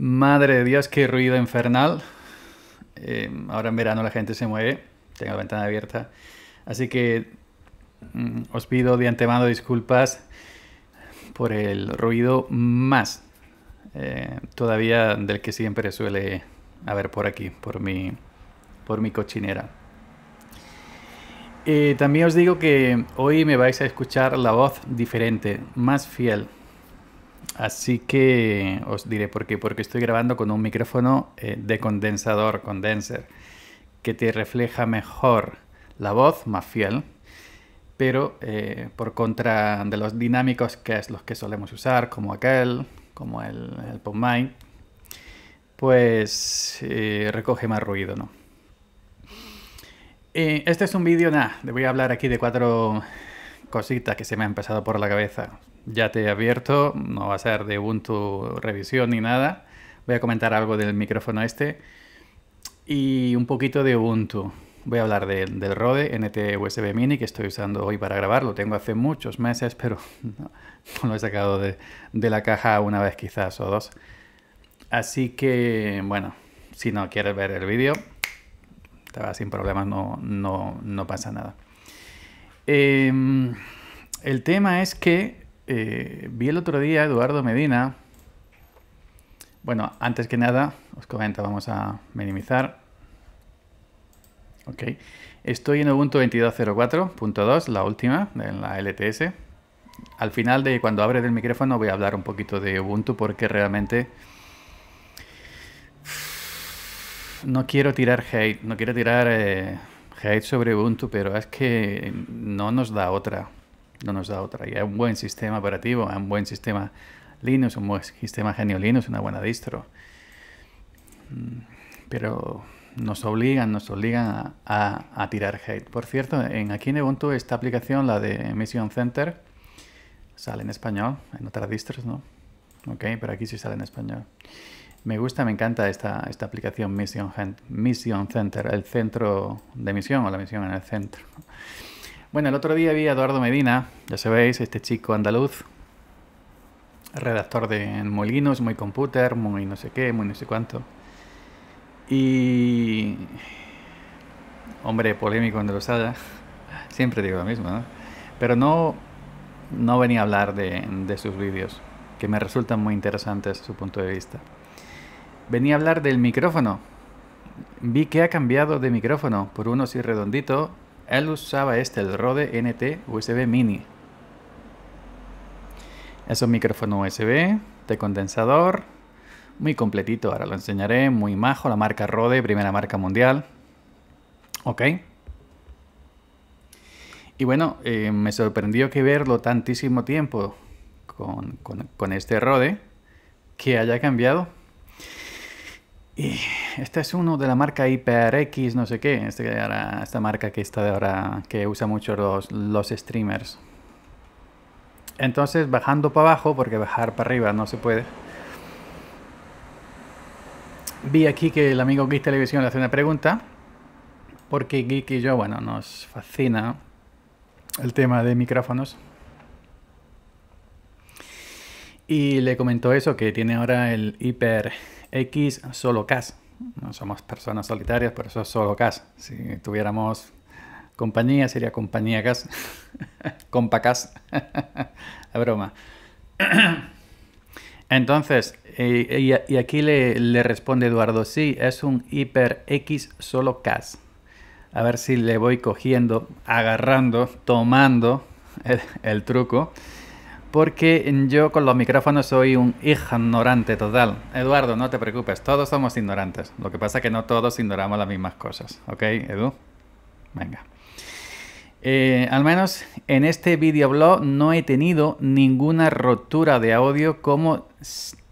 Madre de Dios, qué ruido infernal. Eh, ahora en verano la gente se mueve, tengo la ventana abierta. Así que mm, os pido de antemano disculpas por el ruido más eh, todavía del que siempre suele haber por aquí, por mi, por mi cochinera. Eh, también os digo que hoy me vais a escuchar la voz diferente, más fiel, Así que os diré por qué. Porque estoy grabando con un micrófono eh, de condensador, condenser, que te refleja mejor la voz, más fiel, pero eh, por contra de los dinámicos que es los que solemos usar, como aquel, como el, el pues eh, recoge más ruido, ¿no? este es un vídeo, nada, voy a hablar aquí de cuatro cositas que se me han pasado por la cabeza. Ya te he abierto no va a ser de Ubuntu revisión ni nada. Voy a comentar algo del micrófono este y un poquito de Ubuntu. Voy a hablar del Rode NT USB Mini que estoy usando hoy para grabar. Lo tengo hace muchos meses, pero no, lo he sacado de, la caja una vez quizás o dos. Así que, bueno, si no quieres ver el vídeo, te sin problemas, no pasa nada. Em, el tema es que eh, vi el otro día a Eduardo Medina. Bueno, antes que nada, os comento, vamos a minimizar. Ok. Estoy en Ubuntu 22.04.2, la última, en la LTS. Al final de cuando abre el micrófono voy a hablar un poquito de Ubuntu porque realmente no quiero tirar hate, no quiero tirar eh, hate sobre Ubuntu, pero es que no nos da otra. No nos da otra. Y es un buen sistema operativo, es un buen sistema Linux, un buen sistema genio Linux, una buena distro. Mm, pero nos obligan, nos obligan a, tirar hate. Por cierto, en, aquí en Ubuntu esta aplicación, la de Mission Center, sale en español, en otras distros, ¿no? Ok, pero aquí sí sale en español. Me gusta, me encanta esta, aplicación Mission, Center, el centro de misión o la misión en el centro. Bueno, el otro día vi a Eduardo Medina, ya sabéis, este chico andaluz, redactor de Molinos, muy computer, muy no sé qué, muy no sé cuánto. Y. Hombre polémico en los Siempre digo lo mismo, ¿no? Pero no, no venía a hablar de, sus vídeos, que me resultan muy interesantes su punto de vista. Venía a hablar del micrófono. Vi que ha cambiado de micrófono por uno así redondito. Él usaba este, el Rode NT USB Mini. Es un micrófono USB de condensador. Muy completito, ahora lo enseñaré. Muy majo, la marca Rode, primera marca mundial. Ok. Y bueno, eh, me sorprendió que verlo tantísimo tiempo con este Rode que haya cambiado y este es uno de la marca HyperX, no sé qué, este esta marca que está de ahora, que usa mucho los, streamers. Entonces, bajando para abajo, porque bajar para arriba no se puede. Vi aquí que el amigo Geek Televisión le hace una pregunta, porque Geek y yo, bueno, nos fascina el tema de micrófonos. Y le comentó eso, que tiene ahora el Hyper X solo cas, No somos personas solitarias, por eso es solo cas. Si tuviéramos compañía, sería compañía gas compacas, La broma. Entonces, y, aquí le, responde Eduardo, sí, es un hiper X solo cas. A ver si le voy cogiendo, agarrando, tomando el truco porque yo con los micrófonos soy un ignorante total. Eduardo, no te preocupes, todos somos ignorantes. Lo que pasa es que no todos ignoramos las mismas cosas. ¿Ok, Edu? Venga. Eh, al menos en este videoblog no he tenido ninguna rotura de audio como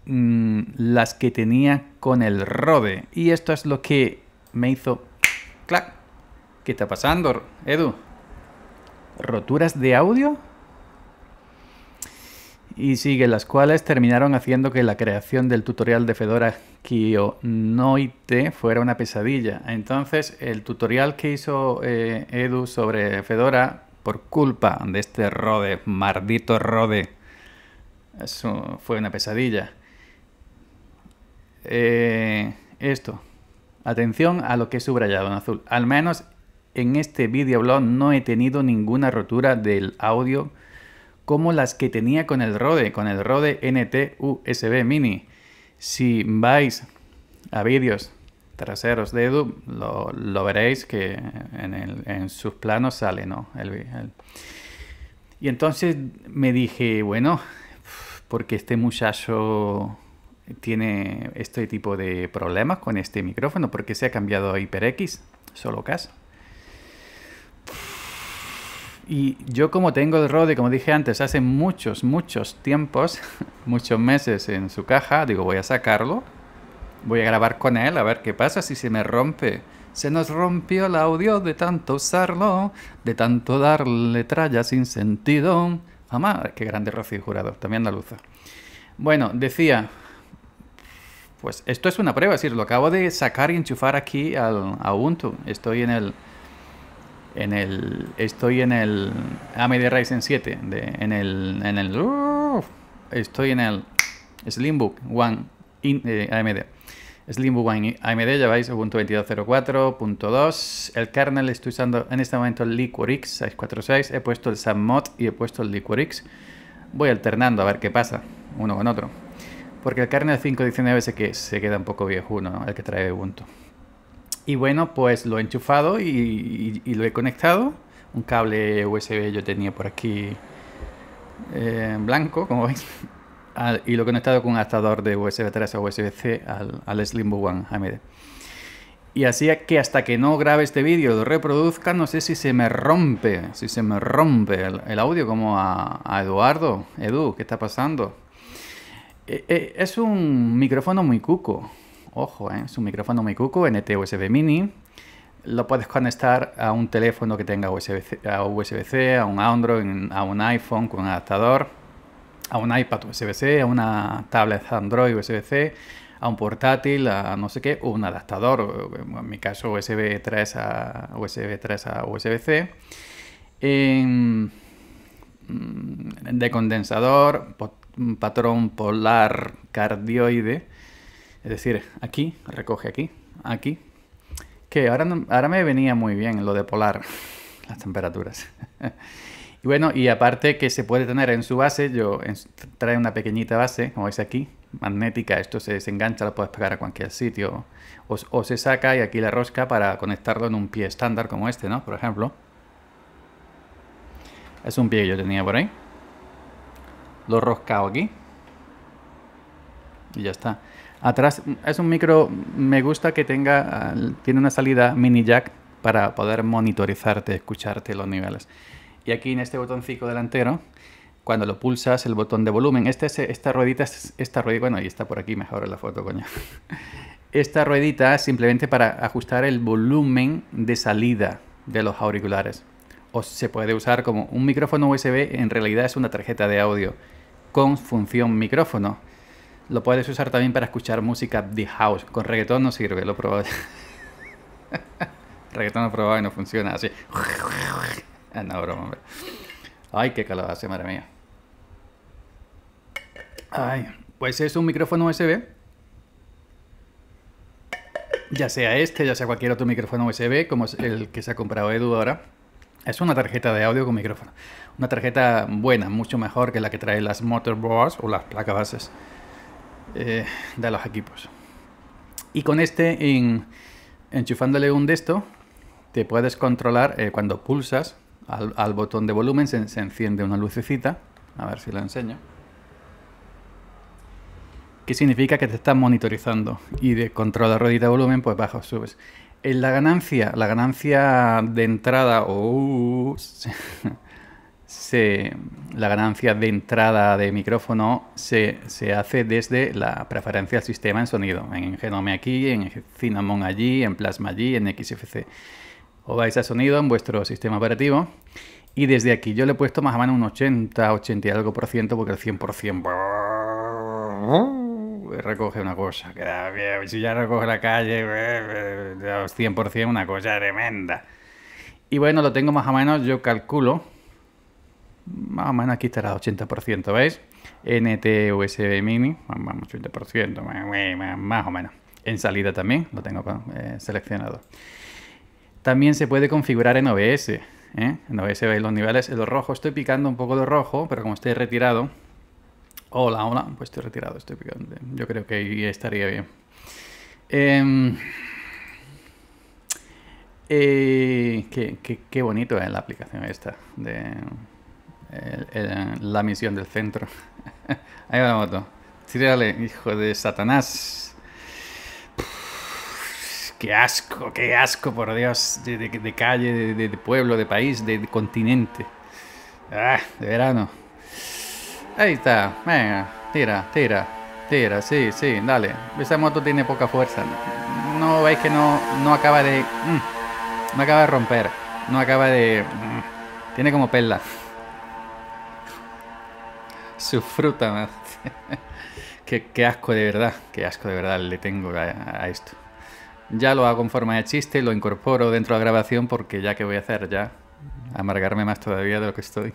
mm, las que tenía con el Rode. Y esto es lo que me hizo... ¡Clac! ¿Qué está pasando, Edu? ¿Roturas de audio? y sigue, las cuales terminaron haciendo que la creación del tutorial de Fedora Kionoite fuera una pesadilla. Entonces, el tutorial que hizo eh, Edu sobre Fedora, por culpa de este Rode, maldito Rode, eso fue una pesadilla. Eh, esto. Atención a lo que he subrayado en azul. Al menos en este videoblog no he tenido ninguna rotura del audio como las que tenía con el Rode, con el Rode NT USB Mini. Si vais a vídeos traseros de Edu, lo, veréis que en, sus planos sale, ¿no? Y entonces me dije, bueno, porque este muchacho tiene este tipo de problemas con este micrófono, porque se ha cambiado a HyperX, solo caso. Y yo como tengo el Rode, como dije antes, hace muchos, muchos tiempos, muchos meses en su caja, digo, voy a sacarlo, voy a grabar con él, a ver qué pasa si se me rompe. Se nos rompió el audio de tanto usarlo, de tanto darle tralla sin sentido. Mamá, qué grande Rocío Jurado, también luz. Bueno, decía, pues esto es una prueba, es decir, lo acabo de sacar y enchufar aquí al, a Ubuntu. Estoy en el en el estoy en el AMD Ryzen 7 en el en el estoy en el Slimbook One eh, AMD Slimbook One AMD Ubuntu 22.04.2 el kernel estoy usando en este momento el Liquorix 646 he puesto el Submod y he puesto el Liquorix voy alternando a ver qué pasa uno con otro porque el kernel 519 se, que, se queda un poco viejo, uno el que trae Ubuntu y bueno, pues lo he enchufado y, lo he conectado. Un cable USB yo tenía por aquí en eh, blanco, como veis. y lo he conectado con un adaptador de USB 3 a USB-C al, al One Y así que hasta que no grabe este vídeo, lo reproduzca, no sé si se me rompe, si se me rompe el, audio como a, Eduardo. Edu, ¿qué está pasando? Eh, eh, es un micrófono muy cuco. Ojo, eh, es un micrófono muy cuco, NT USB mini. Lo puedes conectar a un teléfono que tenga USB-C, a, USB a un Android, a un iPhone con adaptador, a un iPad USB-C, a una tablet Android USB-C, a un portátil, a no sé qué, un adaptador, en mi caso USB 3 a USB 3 a USB-C. Mm, de condensador, patrón polar cardioide, es decir, aquí, recoge aquí, aquí. Que ahora, ahora me venía muy bien lo de polar, las temperaturas. y bueno, y aparte que se puede tener en su base, yo trae una pequeñita base, como es aquí, magnética, esto se desengancha, lo puedes pegar a cualquier sitio. O, o se saca y aquí la rosca para conectarlo en un pie estándar como este, ¿no? Por ejemplo. Es un pie que yo tenía por ahí. Lo he roscado aquí. Y ya está. Atrás es un micro, me gusta que tenga, tiene una salida mini jack para poder monitorizarte, escucharte los niveles. Y aquí en este botoncito delantero, cuando lo pulsas, el botón de volumen, este, esta ruedita, esta ruedita, bueno, ahí está por aquí, mejor la foto, coño. Esta ruedita es simplemente para ajustar el volumen de salida de los auriculares. O se puede usar como un micrófono USB, en realidad es una tarjeta de audio con función micrófono lo puedes usar también para escuchar música de house. Con reggaetón no sirve, lo probado. reggaetón lo probado y no funciona así. Ah, no, broma, hombre. Ay, qué calor hace, madre mía. Ay, pues es un micrófono USB. Ya sea este, ya sea cualquier otro micrófono USB, como el que se ha comprado Edu ahora. Es una tarjeta de audio con micrófono. Una tarjeta buena, mucho mejor que la que trae las motorboards o las placas bases. Eh, de los equipos. Y con este, en, enchufándole un de esto, te puedes controlar eh, cuando pulsas al, botón de volumen, se, enciende una lucecita. A ver si lo enseño. Que significa que te están monitorizando y de control de ruedita de volumen, pues bajas, subes. En la ganancia, la ganancia de entrada o. Uh, uh, uh, se, la ganancia de entrada de micrófono se, hace desde la preferencia del sistema en sonido, en Genome aquí, en Cinnamon allí, en Plasma allí, en XFC. O vais a sonido en vuestro sistema operativo y desde aquí yo le he puesto más o menos un 80, 80 y algo por ciento porque el 100% recoge una cosa. Que da si ya recoge la calle, los eh, eh, 100% una cosa tremenda. Y bueno, lo tengo más o menos, yo calculo más o menos aquí estará 80%, ¿veis? NT USB Mini, vamos 80%, más, o menos. En salida también, lo tengo eh, seleccionado. También se puede configurar en OBS. ¿eh? En OBS veis los niveles, en rojo, estoy picando un poco de rojo, pero como estoy retirado... Hola, hola, pues estoy retirado, estoy picando. Yo creo que ahí estaría bien. Em, eh, qué, qué bonito es la aplicación esta de la misión del centro. Ahí va la moto. Tírale, hijo de Satanás. qué asco, qué asco, por Dios. De, calle, de, pueblo, de país, de, continente. Ah, de verano. Ahí está. Venga, tira, tira, tira. Sí, sí, dale. Esa moto tiene poca fuerza. No veis que no, no acaba de. Mm, no acaba de romper. No acaba de. Mm, tiene como perla su fruta. qué, asco de verdad, qué asco de verdad le tengo a, esto. Ya lo hago en forma de chiste, lo incorporo dentro de la grabación porque ya que voy a hacer ya, amargarme más todavía de lo que estoy.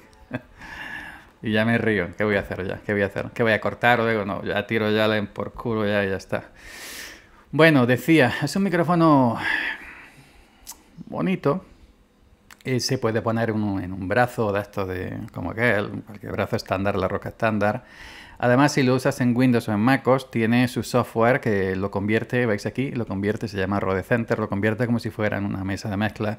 y ya me río, ¿qué voy a hacer ya? ¿Qué voy a hacer? ¿Qué voy a cortar o No, ya tiro ya la por culo ya ya está. Bueno, decía, es un micrófono bonito, eh, se puede poner en un brazo de esto de como aquel, cualquier brazo estándar, la roca estándar. Además, si lo usas en Windows o en MacOS, tiene su software que lo convierte, veis aquí, lo convierte, se llama Rode Center, lo convierte como si fuera en una mesa de mezcla.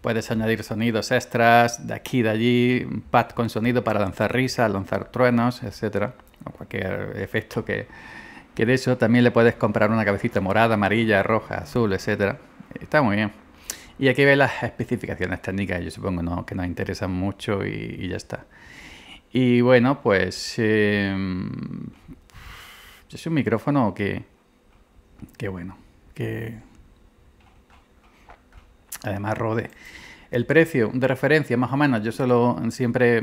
Puedes añadir sonidos extras de aquí, de allí, un pad con sonido para lanzar risa lanzar truenos, etcétera, o cualquier efecto que, que de eso. También le puedes comprar una cabecita morada, amarilla, roja, azul, etcétera. Está muy bien. Y aquí ve las especificaciones técnicas, yo supongo que nos interesan mucho y, ya está. Y bueno, pues em, es un micrófono que, qué bueno, que además rode. El precio de referencia, más o menos, yo suelo siempre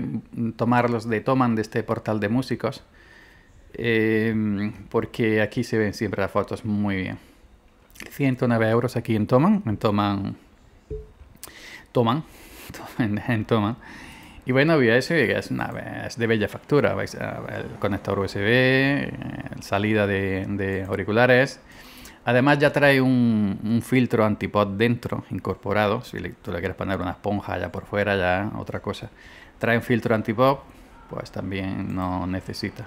tomarlos de Toman de este portal de músicos, em, porque aquí se ven siempre las fotos muy bien. 109 euros aquí en Toman, en Toman toman, en toman. Y bueno, eso es, una, de bella factura. El conector USB, eh, salida de, auriculares. Además ya trae un, un, filtro antipod dentro, incorporado. Si tú le quieres poner una esponja allá por fuera, ya otra cosa. Trae un filtro antipod, pues también no necesita.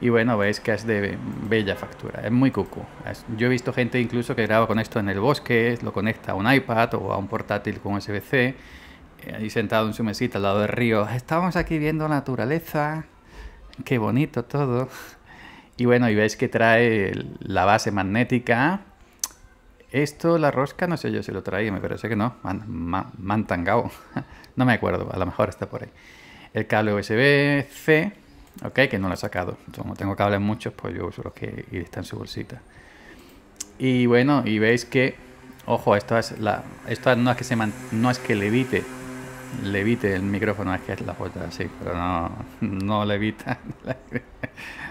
Y bueno, veis que es de bella factura, es muy cucu. Yo he visto gente incluso que graba con esto en el bosque, lo conecta a un iPad o a un portátil con USB-C, eh, ahí sentado en su mesita al lado del río. estábamos aquí viendo la naturaleza, qué bonito todo. Y bueno, y veis que trae la base magnética. Esto, la rosca, no sé yo si lo traía, me sé que no. Me han tangado. no me acuerdo, a lo mejor está por ahí. El cable USB-C ¿ok? Que no lo he sacado. como tengo cables muchos, pues yo uso los que están en su bolsita. Y bueno, y veis que, ojo, esto, es la, esto no, es que se no es que levite, evite el micrófono, es que es la puerta, así, pero no, no levita.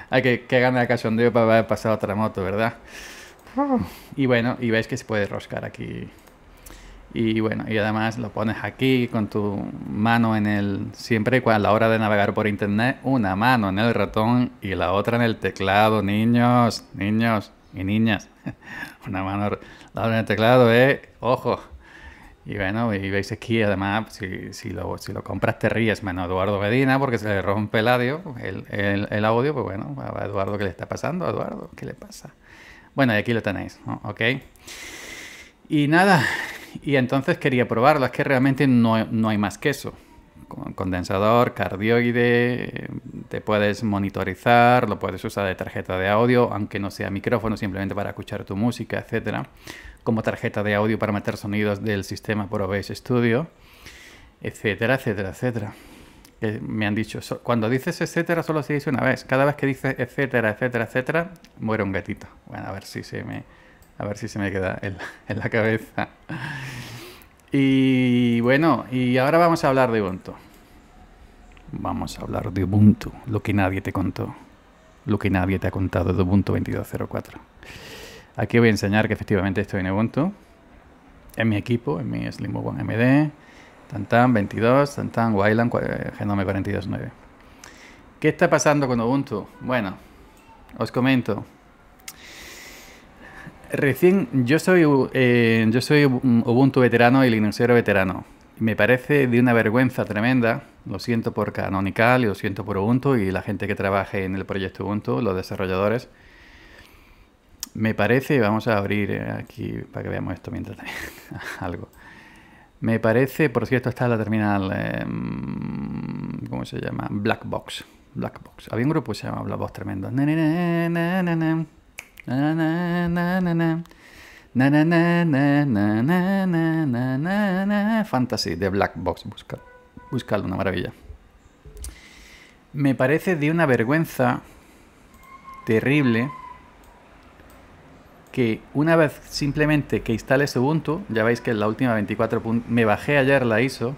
Hay que, que gane la cachondeo para haber pasado otra moto, ¿verdad? Y bueno, y veis que se puede roscar aquí y bueno, y además lo pones aquí con tu mano en el... Siempre a la hora de navegar por internet, una mano en el ratón y la otra en el teclado. Niños, niños y niñas. una mano en el teclado, ¿eh? Ojo. Y bueno, y veis aquí, además, si, si, lo, si lo compras te ríes, menos Eduardo Medina, porque se le rompe el audio, el, el, audio, pues bueno, Eduardo, ¿qué le está pasando? Eduardo, ¿qué le pasa? Bueno, y aquí lo tenéis, ¿no? ¿ok? Y nada, y entonces quería probarlo, es que realmente no, hay más que eso. condensador, cardioide, te puedes monitorizar, lo puedes usar de tarjeta de audio, aunque no sea micrófono, simplemente para escuchar tu música, etcétera Como tarjeta de audio para meter sonidos del sistema por OBS Studio, etcétera, etcétera, etcétera. Eh, me han dicho, cuando dices etcétera solo se dice una vez. Cada vez que dices etcétera, etcétera, etcétera, muere un gatito. Bueno, a ver si se me a ver si se me queda en la, cabeza. Y bueno, y ahora vamos a hablar de Ubuntu. Vamos a hablar de Ubuntu, lo que nadie te contó, lo que nadie te ha contado de Ubuntu 22.04. Aquí voy a enseñar que efectivamente estoy en Ubuntu, en mi equipo, en mi Slim MD, Tantan 22, Tantan Wayland, eh, Genome 42.9. ¿Qué está pasando con Ubuntu? Bueno, os comento. Recién, yo soy, eh, yo soy Ubuntu veterano y Linuxero veterano. Me parece de una vergüenza tremenda. Lo siento por Canonical, y lo siento por Ubuntu y la gente que trabaje en el proyecto Ubuntu, los desarrolladores. Me parece, vamos a abrir eh, aquí para que veamos esto mientras también algo. Me parece, por cierto, está la terminal, em, ¿cómo se llama? Blackbox Blackbox Había un grupo que se llama Blackbox tremendo. Na Fantasy de Black Box. una maravilla. Me parece de una vergüenza terrible que una vez simplemente que instales Ubuntu, ya veis que en la última 24. me bajé ayer la ISO,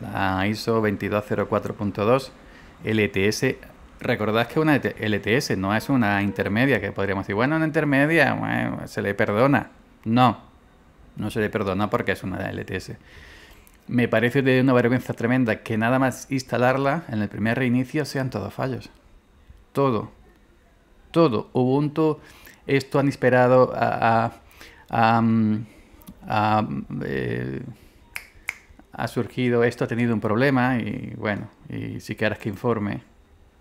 la ISO 2204.2 LTS Recordad que una e LTS no es una intermedia, que podríamos decir, bueno, una intermedia se le perdona. No, no se le perdona porque es una LTS. Me parece de una vergüenza tremenda que nada más instalarla en el primer reinicio sean todos fallos. Todo. Todo. Ubuntu, esto han esperado mm, eh, ha surgido, esto ha tenido un problema y bueno, y si quieres que informe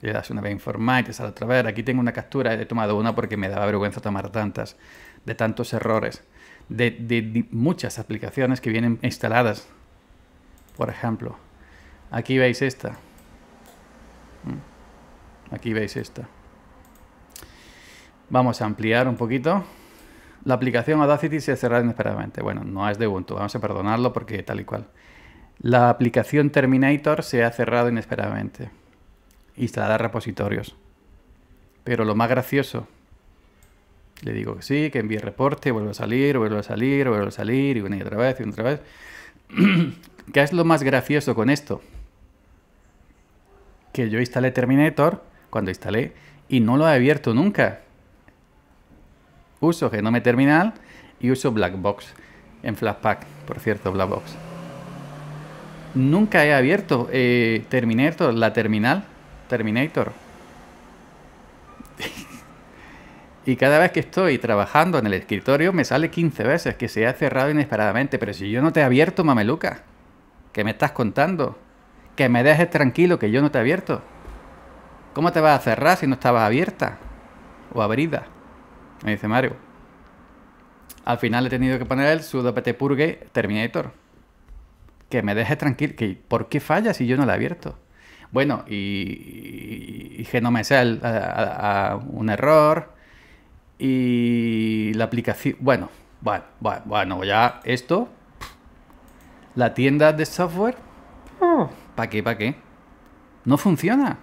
le das una vez informar y te sale otra vez. Aquí tengo una captura, he tomado una porque me daba vergüenza tomar tantas, de tantos errores, de, muchas aplicaciones que vienen instaladas. Por ejemplo, aquí veis esta. Mm. Aquí veis esta. Vamos a ampliar un poquito. La aplicación Audacity se ha cerrado inesperadamente. Bueno, no es de Ubuntu, vamos a perdonarlo porque tal y cual. La aplicación Terminator se ha cerrado inesperadamente instalar repositorios. Pero lo más gracioso, le digo que sí, que envíe reporte, vuelvo a salir, vuelvo a salir, vuelvo a salir, y una y otra vez, y otra vez. ¿Qué es lo más gracioso con esto? Que yo instalé Terminator cuando instalé y no lo he abierto nunca. Uso Genome Terminal y uso Blackbox en Flashpack. por cierto, Blackbox. Nunca he abierto eh, Terminator, la terminal, Terminator. y cada vez que estoy trabajando en el escritorio me sale 15 veces que se ha cerrado inesperadamente. Pero si yo no te he abierto, mameluca, ¿qué me estás contando? Que me dejes tranquilo, que yo no te he abierto. ¿Cómo te vas a cerrar si no estabas abierta? O abrida. Me dice Mario. Al final he tenido que poner el sudopete purgue Terminator. Que me dejes tranquilo. Que, ¿Por qué falla si yo no la he abierto? Bueno, y, y, Genome sale a, un error y la aplicación... Bueno, bueno, bueno, bueno, ya esto... La tienda de software... Ah. ¿Para qué? ¿Para qué? No funciona.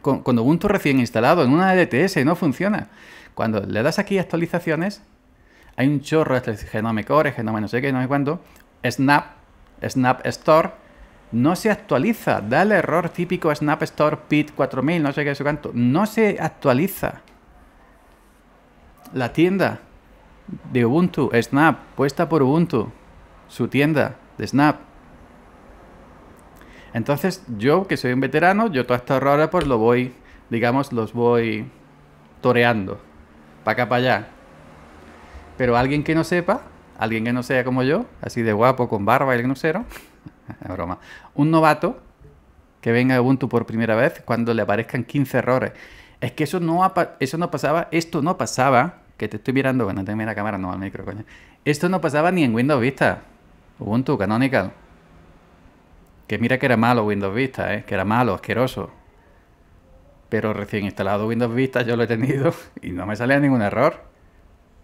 cuando con, Ubuntu recién instalado en una LTS e no funciona. Cuando le das aquí actualizaciones, hay un chorro de Genome Core, Genome no sé qué, no sé cuánto, Snap, Snap Store, no se actualiza. Da el error típico Snap Store PIT 4000, no sé qué es canto. No se actualiza. La tienda de Ubuntu, Snap, puesta por Ubuntu, su tienda de Snap. Entonces, yo que soy un veterano, yo todos estos errores pues lo voy, digamos, los voy toreando, para acá, para allá. Pero alguien que no sepa, alguien que no sea como yo, así de guapo, con barba y el sé. broma, un novato que venga a Ubuntu por primera vez cuando le aparezcan 15 errores. Es que eso no, eso no pasaba, esto no pasaba, que te estoy mirando, bueno, tengo la cámara, no al micro, coño. Esto no pasaba ni en Windows Vista, Ubuntu, Canonical. Que mira que era malo Windows Vista, ¿eh? que era malo, asqueroso. Pero recién instalado Windows Vista yo lo he tenido y no me salía ningún error.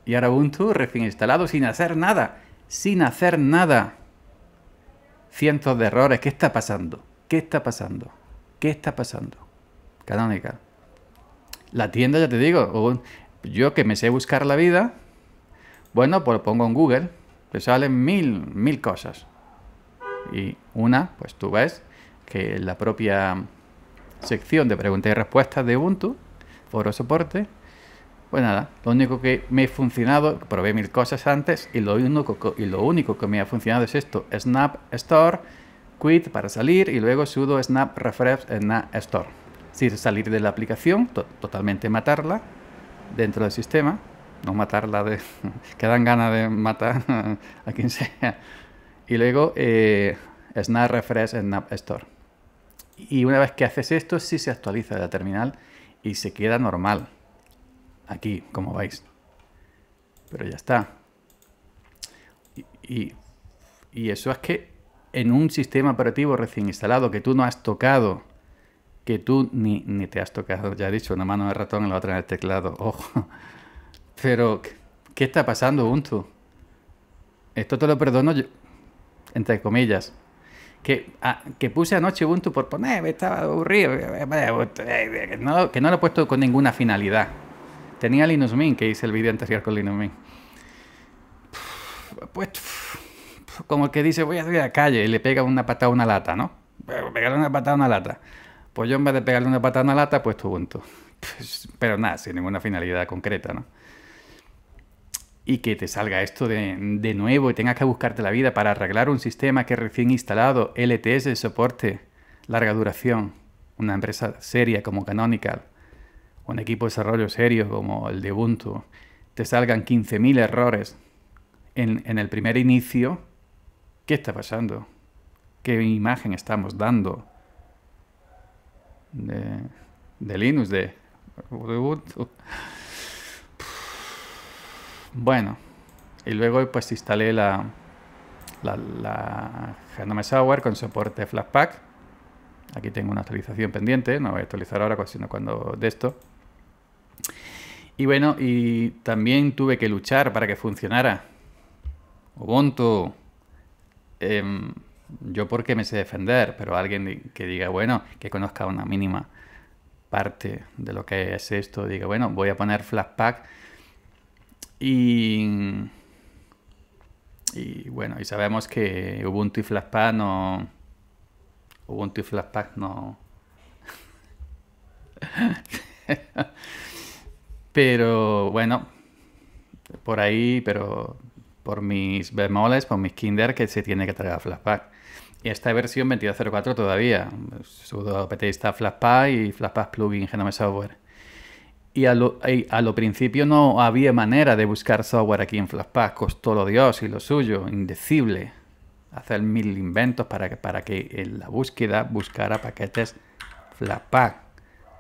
Y ahora Ubuntu recién instalado sin hacer nada. Sin hacer nada cientos de errores. ¿Qué está pasando? ¿Qué está pasando? ¿Qué está pasando? Canónica. La tienda, ya te digo, yo que me sé buscar la vida, bueno, pues lo pongo en Google, te salen mil, mil cosas. Y una, pues tú ves que la propia sección de preguntas y respuestas de Ubuntu, foro soporte, pues nada, lo único que me ha funcionado, probé mil cosas antes y lo único, y lo único que me ha funcionado es esto, Snap Store, Quit para salir y luego sudo Snap Refresh Snap Store. Es salir de la aplicación, totalmente matarla dentro del sistema, no matarla de... que dan ganas de matar a quien sea. Y luego eh, Snap Refresh Snap Store. Y una vez que haces esto, sí se actualiza la terminal y se queda normal aquí, como vais Pero ya está. Y, eso es que en un sistema operativo recién instalado que tú no has tocado, que tú ni, ni te has tocado, ya he dicho, una mano de ratón y la otra en el teclado, ojo. Pero, ¿qué está pasando, Ubuntu? Esto te lo perdono yo, entre comillas. Que, ah, que puse anoche Ubuntu por poner, estaba aburrido, eh, eh, que no lo he puesto con ninguna finalidad. Tenía Linux Mint, que hice el vídeo anterior con Linux Mint. Pues, como el que dice, voy a salir a la calle y le pega una patada a una lata, ¿no? Pegarle una patada a una lata. Pues yo en vez de pegarle una patada a una lata, pues tu junto. Pues, pero nada, sin ninguna finalidad concreta, ¿no? y que te salga esto de, de, nuevo y tengas que buscarte la vida para arreglar un sistema que recién instalado, LTS, soporte, larga duración, una empresa seria como Canonical, un equipo de desarrollo serio como el de Ubuntu, te salgan 15.000 errores en, el primer inicio, ¿qué está pasando? ¿Qué imagen estamos dando de, Linux, de, Ubuntu? Bueno, y luego pues instalé la, la, Software con soporte Flashpack, Aquí tengo una actualización pendiente, no voy a actualizar ahora, sino cuando de esto. Y bueno, y también tuve que luchar para que funcionara. Ubuntu. Em, yo porque me sé defender, pero alguien que diga, bueno, que conozca una mínima parte de lo que es esto, diga, bueno, voy a poner Flashpack y... Y bueno, y sabemos que Ubuntu y Flashpack no... Ubuntu y Flashpack no... Pero bueno, por ahí, pero por mis bemoles, por mis Kinder, que se tiene que traer a Flashback. Y esta versión 22.04 todavía. Sudo PT está Flashpack y Flashpack Plugin Genome Software. Y a, lo, principio no había manera de buscar software aquí en Flashpack. Costó lo Dios y lo suyo, indecible. Hacer mil inventos para que, para que en la búsqueda buscara paquetes Flashpack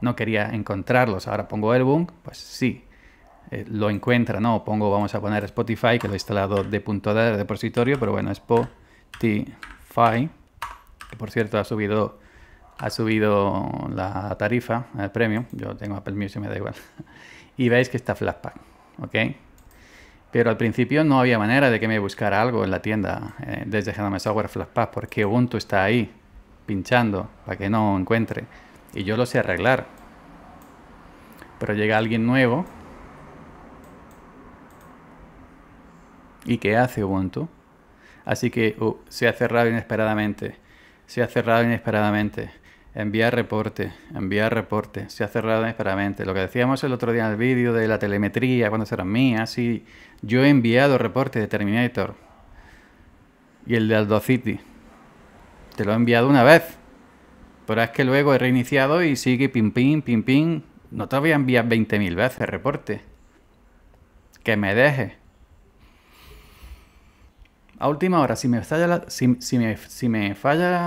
no quería encontrarlos. Ahora pongo BUNK. pues sí, eh, lo encuentra, ¿no? Pongo, vamos a poner Spotify, que lo he instalado de punto de repositorio, pero bueno, Spotify, que por cierto ha subido, ha subido la tarifa, el premio. yo tengo Apple Music, me da igual. y veis que está Flatpak, ¿ok? Pero al principio no había manera de que me buscara algo en la tienda eh, desde Genome Software Flatpak, porque Ubuntu está ahí pinchando para que no encuentre y yo lo sé arreglar. Pero llega alguien nuevo. ¿Y qué hace Ubuntu? Así que uh, se ha cerrado inesperadamente. Se ha cerrado inesperadamente. Enviar reporte, enviar reporte. Se ha cerrado inesperadamente. Lo que decíamos el otro día en el vídeo de la telemetría, cuando eran mías. yo he enviado reporte de Terminator. Y el de Aldo City. Te lo he enviado una vez. Pero es que luego he reiniciado y sigue pim, pim, pim, pim. No te voy a enviar 20.000 veces reporte. Que me deje. A última hora, si me falla, la, si, me,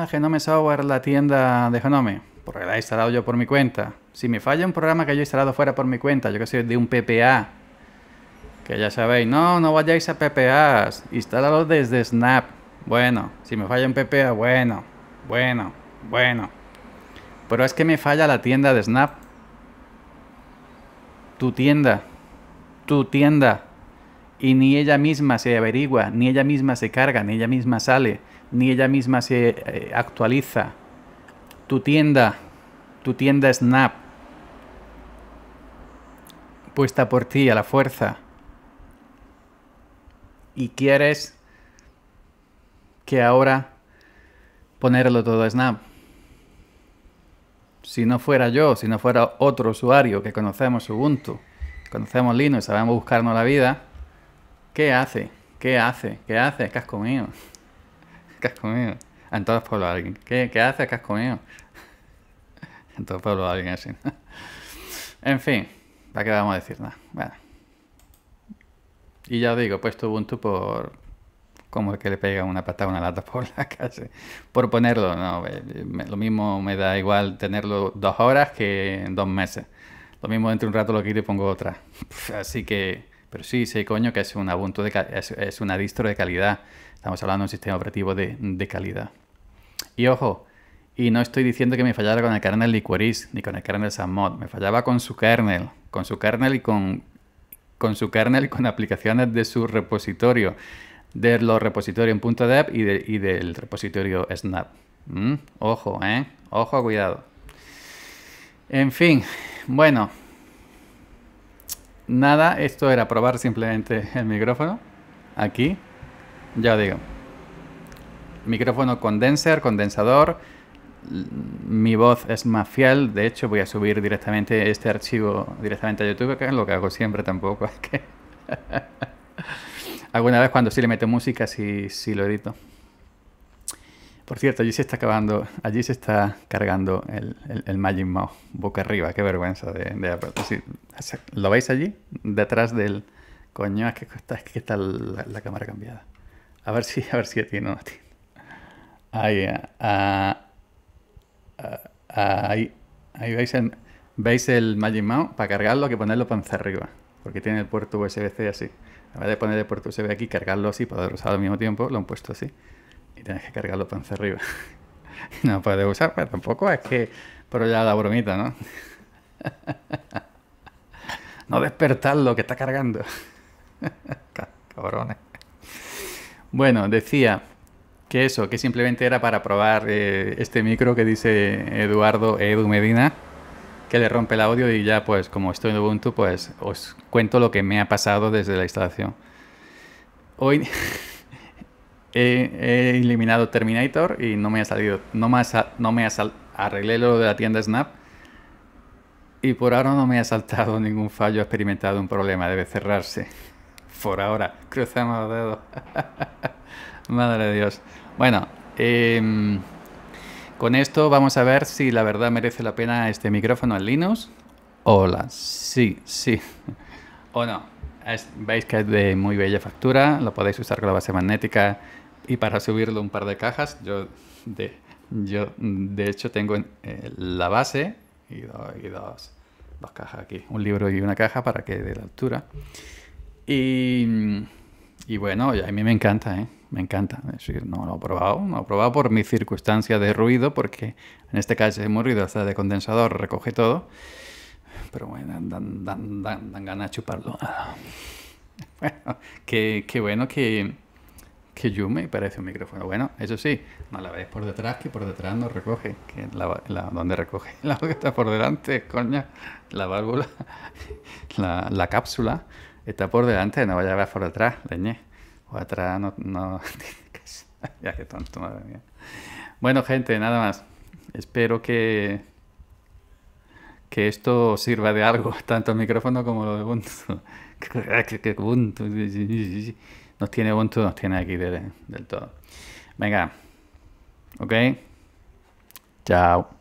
Genome la tienda de Genome, porque la he instalado yo por mi cuenta. Si me falla un programa que yo he instalado fuera por mi cuenta, yo que sé, de un PPA, que ya sabéis, no, no vayáis a PPAs, instálalo desde Snap. Bueno, si me falla un PPA, bueno, bueno, bueno. Pero es que me falla la tienda de Snap. Tu tienda. Tu tienda. Y ni ella misma se averigua, ni ella misma se carga, ni ella misma sale, ni ella misma se eh, actualiza. Tu tienda. Tu tienda Snap. Puesta por ti a la fuerza. Y quieres que ahora ponerlo todo a Snap si no fuera yo, si no fuera otro usuario que conocemos Ubuntu, conocemos Linux, sabemos buscarnos la vida, ¿qué hace? ¿Qué hace? ¿Qué hace? ¿Qué has comido? ¿Qué has comido? En todos pueblos alguien. ¿Qué, hace? ¿Qué has comido? En todos pueblos alguien así. En fin, ¿para qué vamos a decir nada? Y ya os digo, pues puesto Ubuntu por como que le pega una patada a una lata por la calle. Por ponerlo, no, eh, lo mismo me da igual tenerlo dos horas que dos meses. Lo mismo entre un rato lo quito y pongo otra. Así que, pero sí, sé sí, coño que es un Ubuntu, de, es, una distro de calidad. Estamos hablando de un sistema operativo de, calidad. Y ojo, y no estoy diciendo que me fallara con el kernel Liquoris ni con el kernel Samod. Me fallaba con su kernel, con su kernel y con, con su kernel y con aplicaciones de su repositorio de los repositorios en punto y, app y del repositorio snap. Mm, ojo, ¿eh? Ojo, cuidado. En fin, bueno. Nada, esto era probar simplemente el micrófono. Aquí, ya digo. Micrófono condenser, condensador. Mm, mi voz es más fiel. De hecho, voy a subir directamente este archivo directamente a YouTube, que es lo que hago siempre tampoco. Es que... Alguna vez cuando sí le meto música, sí, lo edito. Por cierto, allí se está acabando, allí se está cargando el, Magic Mouse boca arriba, qué vergüenza de, de pues ¿Lo veis allí? Detrás del coño, es que está, la, cámara cambiada. A ver si, a ver si tiene no Ahí, ah, ah, ah, ahí, ahí veis el, veis el Magic Mouse para cargarlo hay que ponerlo panza arriba, porque tiene el puerto USB-C así. En vez de poner el puerto ve aquí, cargarlo así para poder usarlo al mismo tiempo, lo han puesto así. Y tienes que cargarlo panza arriba. no puedes usar, pero pues, tampoco es que. Pero ya la bromita, ¿no? no lo que está cargando. Cabrones. Bueno, decía que eso, que simplemente era para probar eh, este micro que dice Eduardo Edu Medina que le rompe el audio y ya pues como estoy en Ubuntu pues os cuento lo que me ha pasado desde la instalación. Hoy he, eliminado Terminator y no me ha salido, no me, ha, no me ha sal, arreglé lo de la tienda Snap y por ahora no me ha saltado ningún fallo, he experimentado un problema, debe cerrarse. Por ahora, cruzamos los dedos. Madre de Dios. Bueno, eh, con esto vamos a ver si la verdad merece la pena este micrófono al Linux. Hola, sí, sí. o no. veis que es de muy bella factura, lo podéis usar con la base magnética y para subirlo un par de cajas. Yo de, hecho tengo eh, la base y, dos, dos, cajas aquí, un libro y una caja para que dé la altura. Y mm, y bueno, a mí me encanta, ¿eh? me encanta. no lo he probado, no lo he probado por mi circunstancia de ruido, porque en este caso es muy ruido, hasta de condensador recoge todo. Pero bueno, dan, dan, dan, ganas de chuparlo. Bueno, qué, bueno que, que Yume parece un micrófono. Bueno, eso sí, no la veis por detrás, que por detrás no recoge. Que la, donde recoge la que está por delante, coña, la válvula, la, la cápsula Está por delante, no vaya a ver por atrás, leñe. O atrás no, no ya qué tonto, madre mía. Bueno, gente, nada más. Espero que que esto sirva de algo, tanto el micrófono como lo de Ubuntu. Ubuntu. Nos tiene Ubuntu, nos tiene aquí del todo. Venga. ¿Ok? Chao.